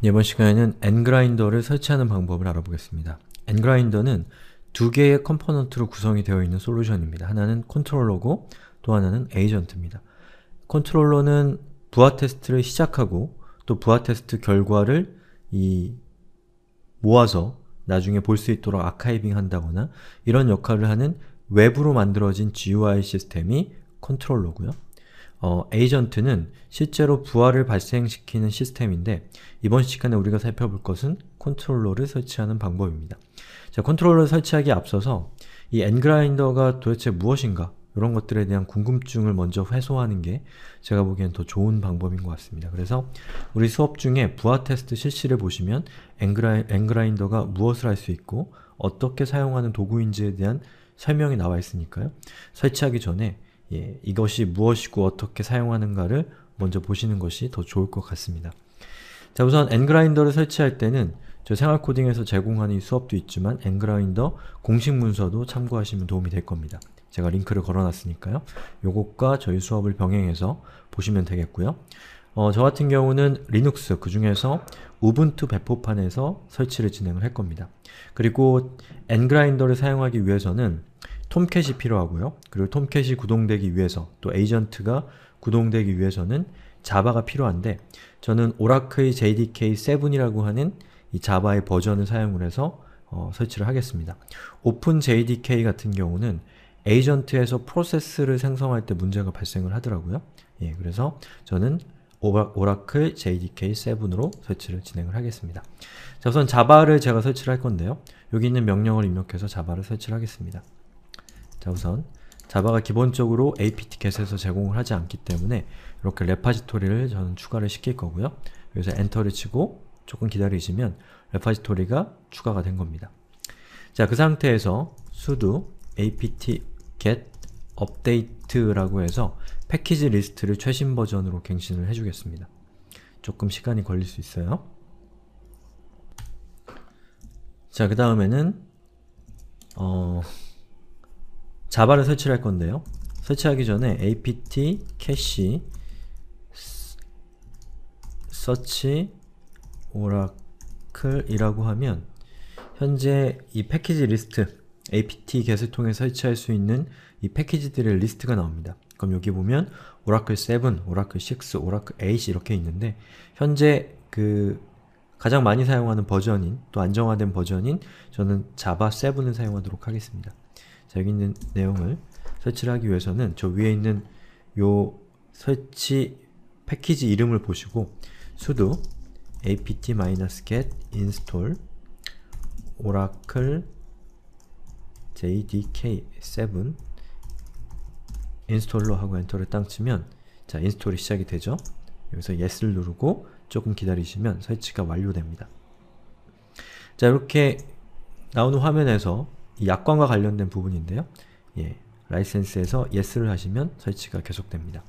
이번 시간에는 엔그라인더를 설치하는 방법을 알아보겠습니다. 엔그라인더는 두 개의 컴포넌트로 구성이 되어 있는 솔루션입니다. 하나는 컨트롤러고 또 하나는 에이전트입니다. 컨트롤러는 부하 테스트를 시작하고 또 부하 테스트 결과를 이 모아서 나중에 볼 수 있도록 아카이빙 한다거나 이런 역할을 하는 외부로 만들어진 GUI 시스템이 컨트롤러고요. 어, 에이전트는 실제로 부하를 발생시키는 시스템인데 이번 시간에 우리가 살펴볼 것은 컨트롤러를 설치하는 방법입니다. 자, 컨트롤러를 설치하기 에 앞서서 이 엔그라인더가 도대체 무엇인가 이런 것들에 대한 궁금증을 먼저 해소하는 게 제가 보기엔 더 좋은 방법인 것 같습니다. 그래서 우리 수업 중에 부하 테스트 실시를 보시면 엔그라, 엔그라인더가 무엇을 할 수 있고 어떻게 사용하는 도구인지에 대한 설명이 나와 있으니까요. 설치하기 전에 예, 이것이 무엇이고 어떻게 사용하는가를 먼저 보시는 것이 더 좋을 것 같습니다. 자 우선 엔그라인더를 설치할 때는 저 생활코딩에서 제공하는 이 수업도 있지만 엔그라인더 공식 문서도 참고하시면 도움이 될 겁니다. 제가 링크를 걸어놨으니까요. 요것과 저희 수업을 병행해서 보시면 되겠고요. 어, 저 같은 경우는 리눅스, 그 중에서 우분투 배포판에서 설치를 진행을 할 겁니다. 그리고 엔그라인더를 사용하기 위해서는 톰캣이 필요하고요. 그리고 톰캣이 구동되기 위해서 또 에이전트가 구동되기 위해서는 자바가 필요한데 저는 오라클 JDK7이라고 하는 이 자바의 버전을 사용을 해서 어, 설치를 하겠습니다. 오픈 j d k 같은 경우는 에이전트에서 프로세스를 생성할 때 문제가 발생을 하더라고요. 예, 그래서 저는 오라, 오라클 JDK7으로 설치를 진행을 하겠습니다. 자, 우선 자바를 제가 설치를 할 건데요. 여기 있는 명령을 입력해서 자바를 설치를 하겠습니다. 자 우선 자바가 기본적으로 apt-get에서 제공을 하지 않기 때문에 이렇게 레파지토리를 저는 추가를 시킬 거고요. 여기서 엔터를 치고 조금 기다리시면 레파지토리가 추가가 된 겁니다. 자, 그 상태에서 sudo apt-get update라고 해서 패키지 리스트를 최신 버전으로 갱신을 해주겠습니다. 조금 시간이 걸릴 수 있어요. 자, 그 다음에는 어... 자바를 설치할 건데요. 설치하기 전에 apt 캐시 서치 오라클이라고 하면 현재 이 패키지 리스트 apt 겟을 통해 설치할 수 있는 이 패키지들의 리스트가 나옵니다. 그럼 여기 보면 오라클 7, 오라클 6, 오라클 8 이렇게 있는데 현재 그 가장 많이 사용하는 버전인 또 안정화된 버전인 저는 자바 7을 사용하도록 하겠습니다. 여기 있는 내용을 설치를 하기 위해서는 저 위에 있는 요 설치 패키지 이름을 보시고 sudo apt-get install oracle jdk7 인스톨로 하고 엔터를 땅 치면 자, 인스톨이 시작이 되죠? 여기서 yes를 누르고 조금 기다리시면 설치가 완료됩니다. 자, 이렇게 나오는 화면에서 약관과 관련된 부분인데요. 예, 라이센스에서 yes를 하시면 설치가 계속됩니다.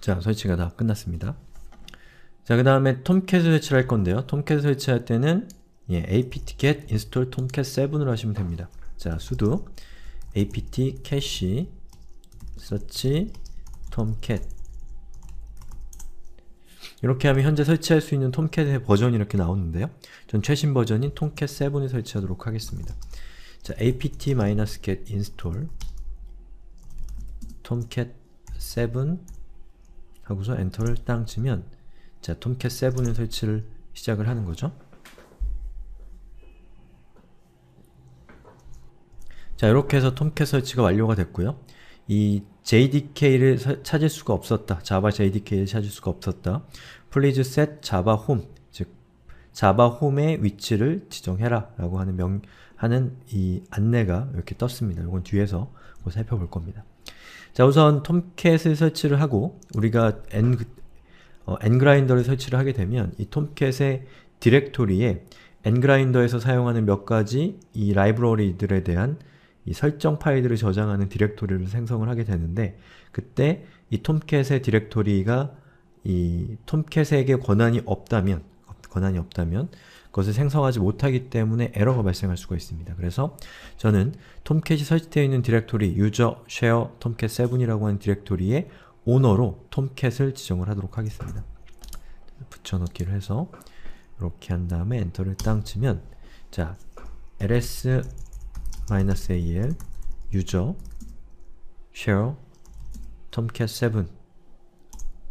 자, 설치가 다 끝났습니다. 자, 그 다음에 톰캣을 설치할 를 건데요. 톰캣을 설치할 때는 예, apt-get install t o m c a t 7을 하시면 됩니다. 자, sudo apt-cache search tomcat 이렇게 하면 현재 설치할 수 있는 톰캣의 버전이 이렇게 나오는데요. 전 최신 버전인 톰캣 7을 설치하도록 하겠습니다. 자, apt-get install 톰캣 7 하고서 엔터를 땅 치면 자, 톰캣 7의 설치를 시작을 하는 거죠. 자, 이렇게 해서 톰캣 설치가 완료가 됐고요. 이 JDK를 사, 찾을 수가 없었다. Java JDK를 찾을 수가 없었다. please set java home 즉 Java h o m e 의 위치를 지정해라 라고 하는 명 하는 이 안내가 이렇게 떴습니다. 이건 뒤에서 살펴볼 겁니다. 자 우선 톰캣을 설치를 하고 우리가 n, 어, n그라인더를 설치를 하게 되면 이 톰캣의 디렉토리에 n그라인더에서 사용하는 몇 가지 이 라이브러리들에 대한 이 설정 파일들을 저장하는 디렉토리를 생성을 하게 되는데 그때 이 톰캣의 디렉토리가 이 톰캣에게 권한이 없다면 권한이 없다면 그것을 생성하지 못하기 때문에 에러가 발생할 수가 있습니다. 그래서 저는 톰캣이 설치되어 있는 디렉토리 user share tomcat7이라고 하는 디렉토리의 오너로 톰캣을 지정을 하도록 하겠습니다. 붙여넣기를 해서 이렇게 한 다음에 엔터를 땅 치면 자 ls 마이너스 AL 유저 share tomcat7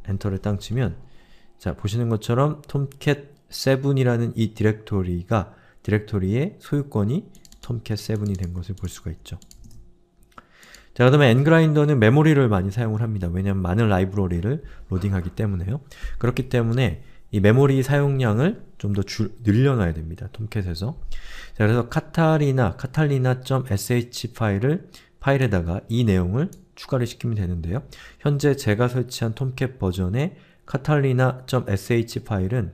엔터를 땅 치면 자 보시는 것처럼 tomcat7이라는 이 디렉토리가 디렉토리의 소유권이 tomcat7이 된 것을 볼 수가 있죠. 자, 그 다음에 n그라인더는 메모리를 많이 사용을 합니다. 왜냐하면 많은 라이브러리를 로딩하기 때문에요. 그렇기 때문에 이 메모리 사용량을 좀 더 늘려놔야 됩니다. 톰캣에서. 자, 그래서 카타리나, 카탈리나.sh 파일을 파일에다가 이 내용을 추가를 시키면 되는데요. 현재 제가 설치한 톰캣 버전의 카탈리나.sh 파일은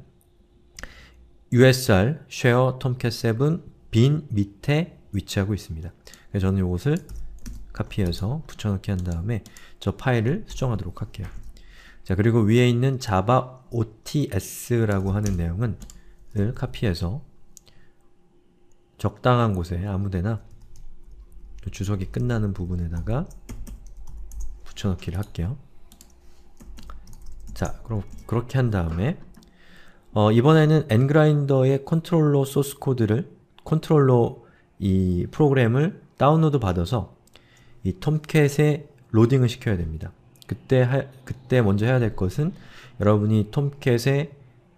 usr share tomcat7 빈 밑에 위치하고 있습니다. 그래서 저는 이것을 카피해서 붙여넣기 한 다음에 저 파일을 수정하도록 할게요. 자, 그리고 위에 있는 java ots라고 하는 내용은 을 카피해서 적당한 곳에 아무데나 주석이 끝나는 부분에다가 붙여넣기를 할게요. 자, 그럼 그렇게 한 다음에 어, 이번에는 엔그라인더의 컨트롤러 소스 코드를 컨트롤러 이 프로그램을 다운로드 받아서 이 톰캣에 로딩을 시켜야 됩니다. 그때 하, 그때 먼저 해야 될 것은 여러분이 톰캣의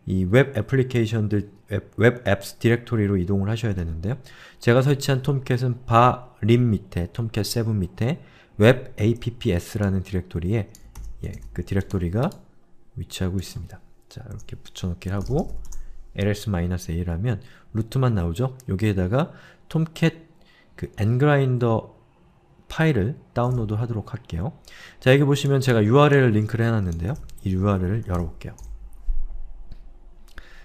이 웹 애플리케이션들 웹, 웹 앱스 디렉토리로 이동을 하셔야 되는데요. 제가 설치한 톰캣은 바림 밑에 톰캣 7 밑에 웹 apps라는 디렉토리에 예, 그 디렉토리가 위치하고 있습니다. 자, 이렇게 붙여넣기 하고 ls-a라면 루트만 나오죠? 여기에다가 톰캣 그 n g r i n 파일을 다운로드 하도록 할게요. 자 여기 보시면 제가 URL을 링크를 해놨는데요. 이 URL을 열어볼게요.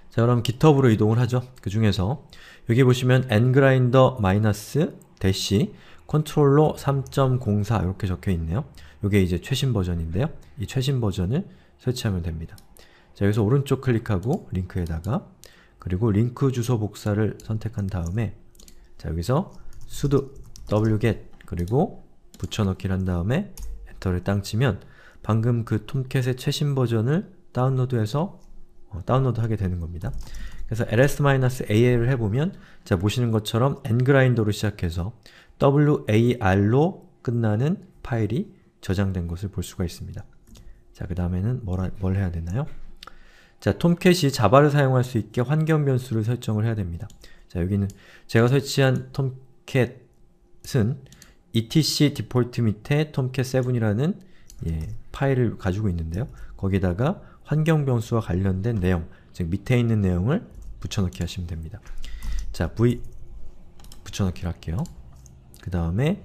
자 그럼 GitHub으로 이동을 하죠. 그 중에서 여기 보시면 ngrinder- dash 컨트롤러 3.04 이렇게 적혀있네요. 이게 이제 최신 버전인데요. 이 최신 버전을 설치하면 됩니다. 자 여기서 오른쪽 클릭하고 링크에다가 그리고 링크 주소 복사를 선택한 다음에 자 여기서 sudo wget 그리고 붙여넣기를 한 다음에 엔터를 땅 치면 방금 그 톰캣의 최신 버전을 다운로드해서 어, 다운로드 하게 되는 겁니다. 그래서 ls-al을 해보면 자 보시는 것처럼 ngrinder로 시작해서 war로 끝나는 파일이 저장된 것을 볼 수가 있습니다. 자 그 다음에는 뭘, 뭘 해야 되나요? 자, 톰캣이 자바를 사용할 수 있게 환경 변수를 설정을 해야 됩니다. 자, 여기는 제가 설치한 톰캣은 etc 디폴트 밑에 tomcat7이라는 예, 파일을 가지고 있는데요. 거기다가 환경 변수와 관련된 내용, 즉 밑에 있는 내용을 붙여넣기 하시면 됩니다. 자, v 붙여넣기 할게요. 그 다음에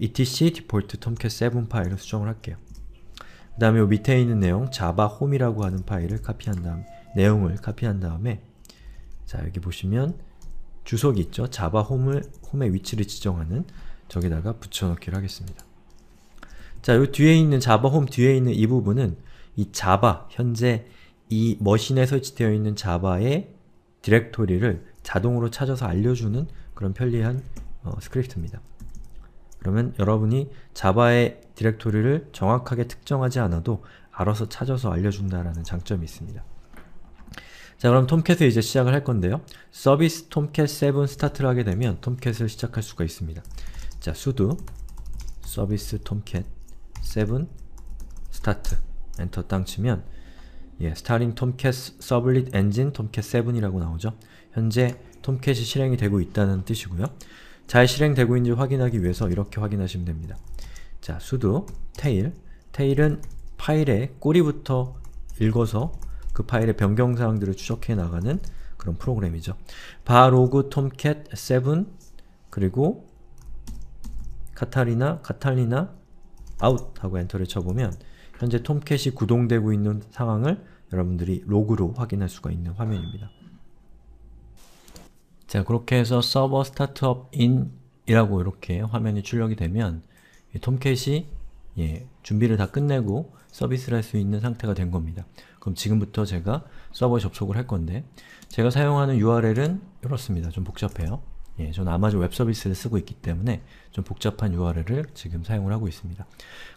etc default tomcat7 파일을 수정을 할게요. 그 다음에 밑에 있는 내용 java home이라고 하는 파일을 카피한 다음 내용을 카피한 다음에 자 여기 보시면 주소기 있죠? java home을 홈의 위치를 지정하는 저기다가 붙여넣기를 하겠습니다. 자, 요 뒤에 있는 자바 홈 뒤에 있는 이 부분은 이 자바, 현재 이 머신에 설치되어 있는 자바의 디렉토리를 자동으로 찾아서 알려주는 그런 편리한 어, 스크립트입니다. 그러면 여러분이 자바의 디렉토리를 정확하게 특정하지 않아도 알아서 찾아서 알려준다라는 장점이 있습니다. 자 그럼 톰캣을 이제 시작을 할 건데요. 서비스 톰캣 7 스타트를 하게 되면 톰캣을 시작할 수가 있습니다. 자, sudo 서비스 톰캣 7 스타트 엔터 땅 치면 예, 스타링 톰캣 서블릿 엔진 톰캣 7이라고 나오죠. 현재 톰캣이 실행이 되고 있다는 뜻이고요. 잘 실행되고 있는지 확인하기 위해서 이렇게 확인하시면 됩니다. 자, sudo tail t a 은 파일의 꼬리부터 읽어서 그 파일의 변경사항들을 추적해 나가는 그런 프로그램이죠. 바로그 톰캣 7 그리고 카타리나, 카탈리나, 아웃 하고 엔터를 쳐보면 현재 톰캣이 구동되고 있는 상황을 여러분들이 로그로 확인할 수가 있는 화면입니다. 자, 그렇게 해서 서버 스타트업 인 이라고 이렇게 화면이 출력이 되면 톰캣이 예, 준비를 다 끝내고 서비스를 할 수 있는 상태가 된 겁니다. 그럼 지금부터 제가 서버 에 접속을 할 건데 제가 사용하는 URL은 이렇습니다. 좀 복잡해요. 예, 저는 아마존 웹 서비스를 쓰고 있기 때문에 좀 복잡한 URL을 지금 사용을 하고 있습니다.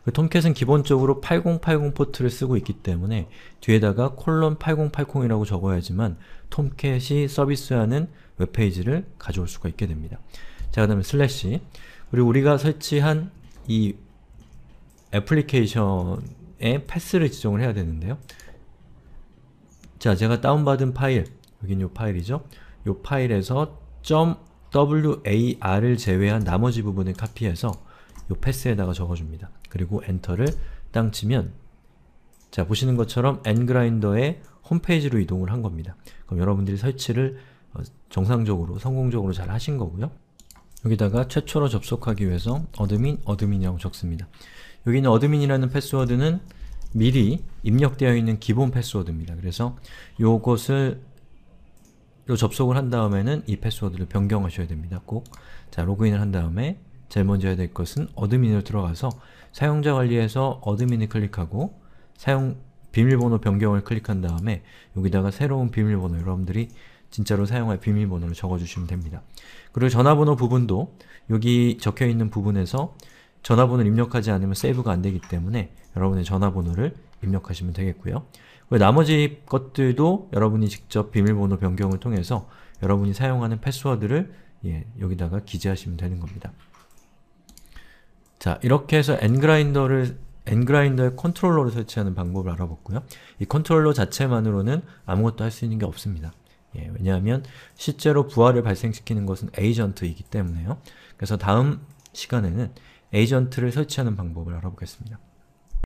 그 톰캣은 기본적으로 8080 포트를 쓰고 있기 때문에 뒤에다가 콜론 8080이라고 적어야지만 톰캣이 서비스하는 웹페이지를 가져올 수가 있게 됩니다. 자, 그 다음에 슬래시 그리고 우리가 설치한 이애플리케이션의 패스를 지정을 해야 되는데요. 자, 제가 다운받은 파일, 여긴 요 파일이죠. 요 파일에서 WAR을 제외한 나머지 부분을 카피해서 요 패스에다가 적어줍니다. 그리고 엔터를 땅 치면 자, 보시는 것처럼 엔그라인더의 홈페이지로 이동을 한 겁니다. 그럼 여러분들이 설치를 어, 정상적으로, 성공적으로 잘 하신 거고요. 여기다가 최초로 접속하기 위해서 어드민, 어드민이라고 적습니다. 여기는 어드민이라는 패스워드는 미리 입력되어 있는 기본 패스워드입니다. 그래서 요것을 로 접속을 한 다음에는 이 패스워드를 변경하셔야 됩니다. 꼭. 자, 로그인을 한 다음에 제일 먼저 해야 될 것은 어드민으로 들어가서 사용자 관리에서 어드민을 클릭하고 사용 비밀번호 변경을 클릭한 다음에 여기다가 새로운 비밀번호 여러분들이 진짜로 사용할 비밀번호를 적어주시면 됩니다. 그리고 전화번호 부분도 여기 적혀있는 부분에서 전화번호를 입력하지 않으면 세이브가 안되기 때문에 여러분의 전화번호를 입력하시면 되겠고요. 나머지 것들도 여러분이 직접 비밀번호 변경을 통해서 여러분이 사용하는 패스워드를 예, 여기다가 기재하시면 되는 겁니다. 자, 이렇게 해서 엔그라인더를 n그라인더의 컨트롤러를 설치하는 방법을 알아봤고요. 이 컨트롤러 자체만으로는 아무것도 할 수 있는 게 없습니다. 예, 왜냐하면 실제로 부하를 발생시키는 것은 에이전트이기 때문에요. 그래서 다음 시간에는 에이전트를 설치하는 방법을 알아보겠습니다.